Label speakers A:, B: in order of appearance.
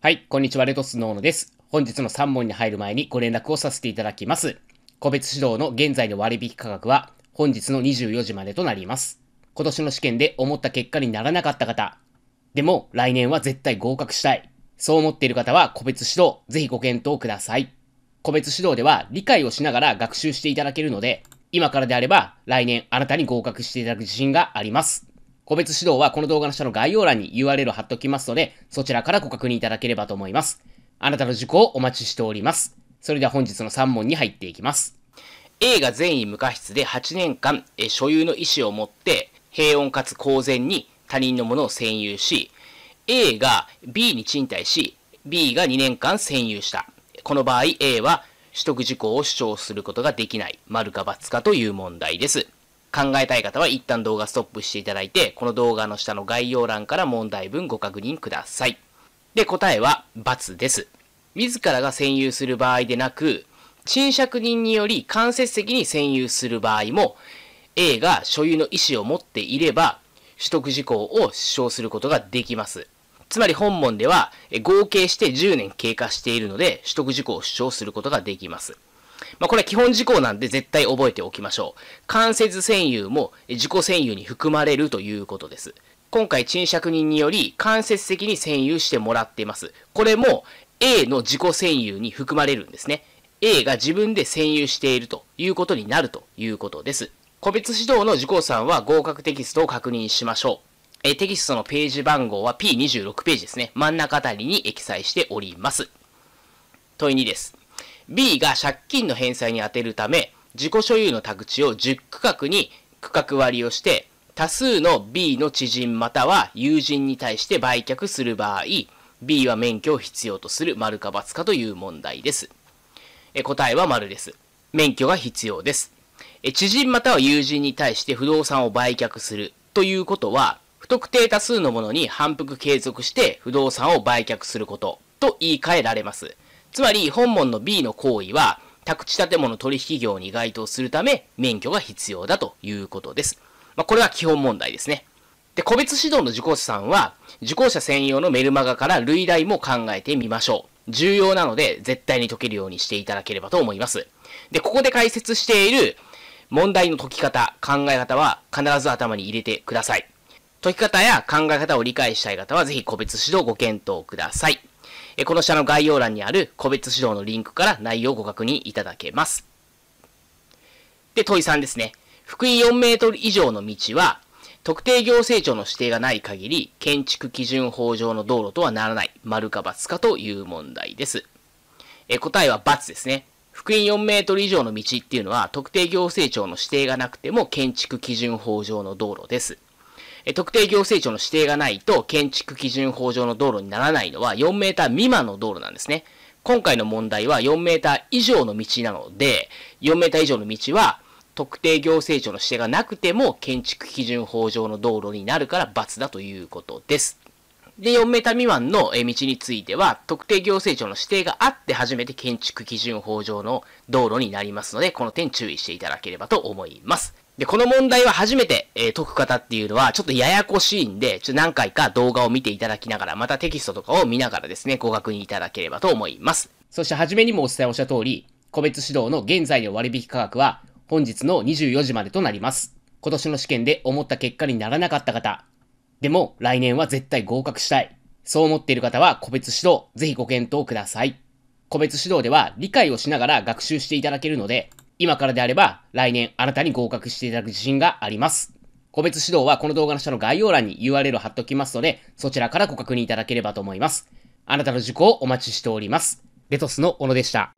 A: はい、こんにちは、レトスノーノです。本日の3問に入る前にご連絡をさせていただきます。個別指導の現在の割引価格は、本日の24時までとなります。今年の試験で思った結果にならなかった方、でも来年は絶対合格したい。そう思っている方は個別指導、ぜひご検討ください。個別指導では理解をしながら学習していただけるので、今からであれば来年あなたに合格していただく自信があります。個別指導はこの動画の下の概要欄に URL 貼っときますので、そちらからご確認いただければと思います。あなたの受講をお待ちしております。それでは本日の3問に入っていきます。A が善意無過失で8年間、え所有の意思を持って、平穏かつ公然に他人のものを占有し、A が B に賃貸し、B が2年間占有した。この場合、A は取得事項を主張することができない、丸か×かという問題です。考えたい方は一旦動画ストップしていただいて、この動画の下の概要欄から問題文ご確認ください。で、答えは×です。自らが占有する場合でなく、賃借人により間接的に占有する場合も、A が所有の意思を持っていれば、取得事項を主張することができます。つまり本文では、合計して10年経過しているので、取得事項を主張することができます。まあ、これは基本事項なんで絶対覚えておきましょう。関節占有も自己占有に含まれるということです。今回、賃借人により間接的に占有してもらっています。これも A の自己占有に含まれるんですね。A が自分で占有しているということになるということです。個別指導の受講さんは合格テキストを確認しましょう。えテキストのページ番号は P26 ページですね。真ん中あたりに記載しております。問い2です。B が借金の返済に充てるため、自己所有の宅地を10区画に区画割りをして、多数の B の知人または友人に対して売却する場合、B は免許を必要とする丸か×かという問題です。え答えは丸です。免許が必要です。え知人または友人に対して不動産を売却するということは、不特定多数のものに反復継続して不動産を売却することと言い換えられます。つまり本門の B の行為は宅地建物取引業に該当するため免許が必要だということです。まあ、これは基本問題ですね。で、個別指導の受講者さんは受講者専用のメルマガから類題も考えてみましょう。重要なので絶対に解けるようにしていただければと思います。で、ここで解説している問題の解き方、考え方は必ず頭に入れてください。解き方や考え方を理解したい方はぜひ個別指導ご検討ください。えこの下の概要欄にある個別指導のリンクから内容をご確認いただけます。で、問い3ですね。福音4メートル以上の道は、特定行政庁の指定がない限り、建築基準法上の道路とはならない、丸か×かという問題です。え答えは×ですね。福音4メートル以上の道っていうのは、特定行政庁の指定がなくても建築基準法上の道路です。え特定行政庁の指定がないと建築基準法上の道路にならないのは4メーター未満の道路なんですね。今回の問題は4メーター以上の道なので、4メーター以上の道は特定行政庁の指定がなくても建築基準法上の道路になるから×だということです。で、4メーター未満の道については、特定行政庁の指定があって初めて建築基準法上の道路になりますので、この点注意していただければと思います。で、この問題は初めて、えー、解く方っていうのは、ちょっとややこしいんで、ちょっと何回か動画を見ていただきながら、またテキストとかを見ながらですね、ご確認いただければと思います。そして、初めにもお伝えをした通り、個別指導の現在の割引価格は、本日の24時までとなります。今年の試験で思った結果にならなかった方、でも来年は絶対合格したい。そう思っている方は個別指導、ぜひご検討ください。個別指導では理解をしながら学習していただけるので、今からであれば来年あなたに合格していただく自信があります。個別指導はこの動画の下の概要欄に URL 貼っておきますので、そちらからご確認いただければと思います。あなたの受講をお待ちしております。レトスの小野でした。